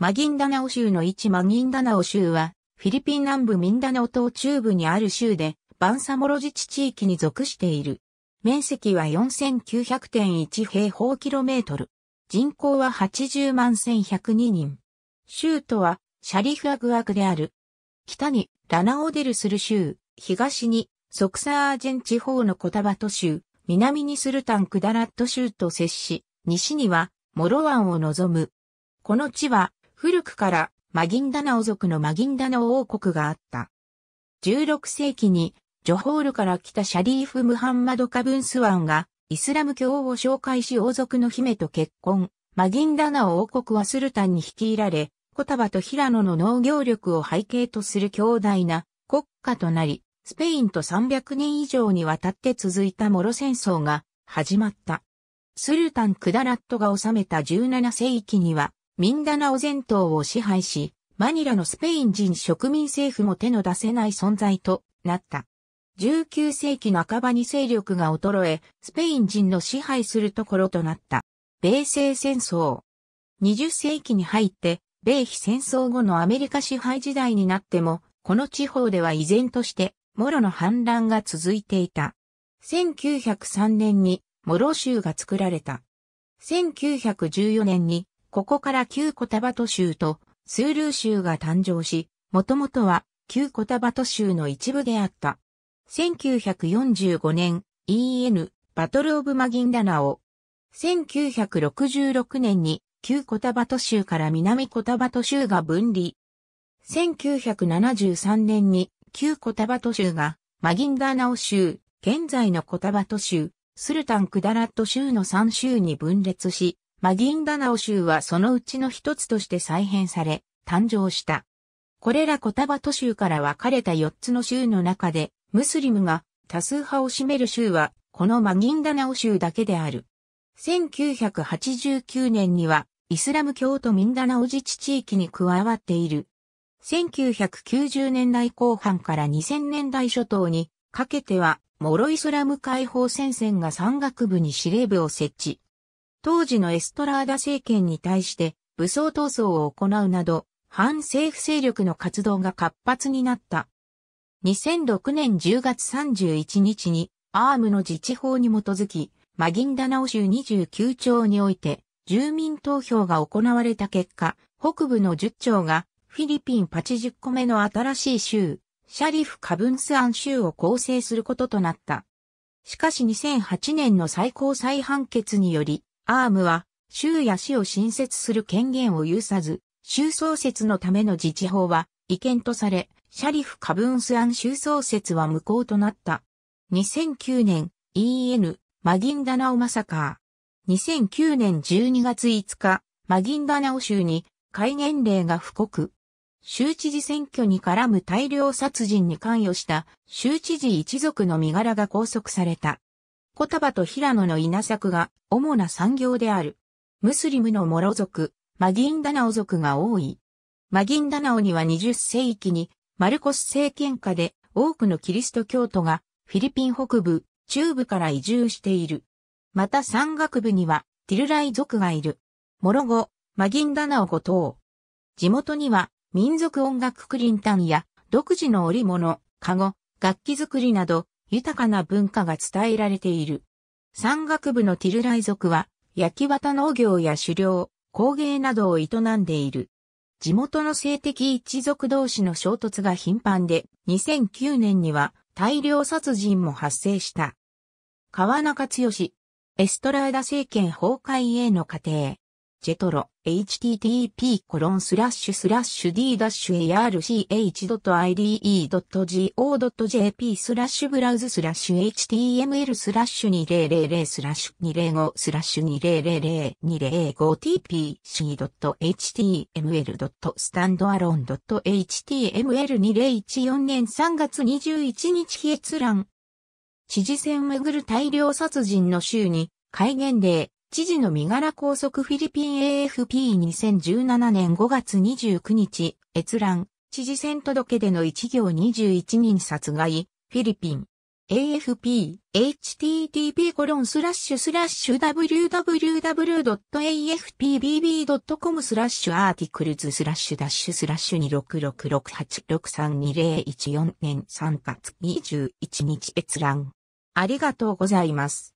マギンダナオ州の一マギンダナオ州は、フィリピン南部ミンダナオ島中部にある州で、バンサモロ自治地域に属している。面積は4900.1平方キロメートル。人口は80万1102人。州都はシャリフアグアクである。北にラナオデルスル州、東にソクサアージェン地方のコタバト州、南にスルタンクダラット州と接し、西にはモロ湾を望む。この地は古くからマギンダナオ族のマギンダナオ王国があった。16世紀にジョホールから来たシャリーフ・ムハンマド・カブンスワンがイスラム教を紹介し王族の姫と結婚。マギンダナオ王国はスルタンに率いられ、コタバとヒラノの農業力を背景とする強大な国家となり、スペインと300年以上にわたって続いたモロ戦争が始まった。スルタン・クダラットが治めた17世紀には、ミンダナオ全島を支配し、マニラのスペイン人植民政府も手の出せない存在となった。19世紀半ばに勢力が衰え、スペイン人の支配するところとなった。米西戦争。20世紀に入って、米非戦争後のアメリカ支配時代になっても、この地方では依然として、モロの反乱が続いていた。1903年に、モロ州が作られた。1914年に、ここから旧コタバト州とスールー州が誕生し、もともとは旧コタバト州の一部であった。1945年 EN バトルオブマギンダナオ。1966年に旧コタバト州から南コタバト州が分離。1973年に旧コタバト州がマギンダナオ州、現在のコタバト州、スルタンクダラット州の3州に分裂し、マギンダナオ州はそのうちの一つとして再編され、誕生した。これらコタバト州から分かれた4つの州の中で、ムスリムが多数派を占める州は、このマギンダナオ州だけである。1989年には、イスラム教徒ミンダナオ自治地域に加わっている。1990年代後半から2000年代初頭にかけては、モロイスラム解放戦線が山岳部に司令部を設置。当時のエストラーダ政権に対して武装闘争を行うなど、反政府勢力の活動が活発になった。2006年10月31日に、アームの自治法に基づき、マギンダナオ州29町において、住民投票が行われた結果、北部の10町が、フィリピン80個目の新しい州、シャリフ・カブンスアン州を構成することとなった。しかし2008年の最高裁判決により、アームは、州や市を新設する権限を有さず、州創設のための自治法は、違憲とされ、シャリフ・カブンスアン州創設は無効となった。2009年、EN、マギンダナオマサカー。2009年12月5日、マギンダナオ州に戒厳令が布告。州知事選挙に絡む大量殺人に関与した州知事一族の身柄が拘束された。コタバと平野の稲作が主な産業である。ムスリムのモロ族、マギンダナオ族が多い。マギンダナオには20世紀にマルコス政権下で多くのキリスト教徒がフィリピン北部、中部から移住している。また山岳部にはティルライ族がいる。モロ語、マギンダナオ語等。地元には民族音楽クリンタンや独自の織物、カゴ、楽器作りなど豊かな文化が伝えられている。山岳部のティルライ族は、焼き綿農業や狩猟、工芸などを営んでいる。地元の性的一族同士の衝突が頻繁で、2009年には大量殺人も発生した。川中剛、エストラーダ政権崩壊への過程。ジェトロ、http コロンスラッシュスラッシュ d-arch.ide.go.jp スラッシュブラウズスラッシュ html スラッシュ2000スラッシュ205スラッシュ2000 205tpc.html.standalone.html2014 年3月21日非閲覧。知事選めぐる大量殺人の週に、戒厳令、知事の身柄拘束フィリピン AFP2017 年5月29日、閲覧、知事選届での一行21人殺害、フィリピン。AFP, http コロンスラッシュスラッシュ www.afpbb.com スラッシュアーティクルズスラッシュダッシュスラッシュ26668632014年3月21日閲覧。ありがとうございます。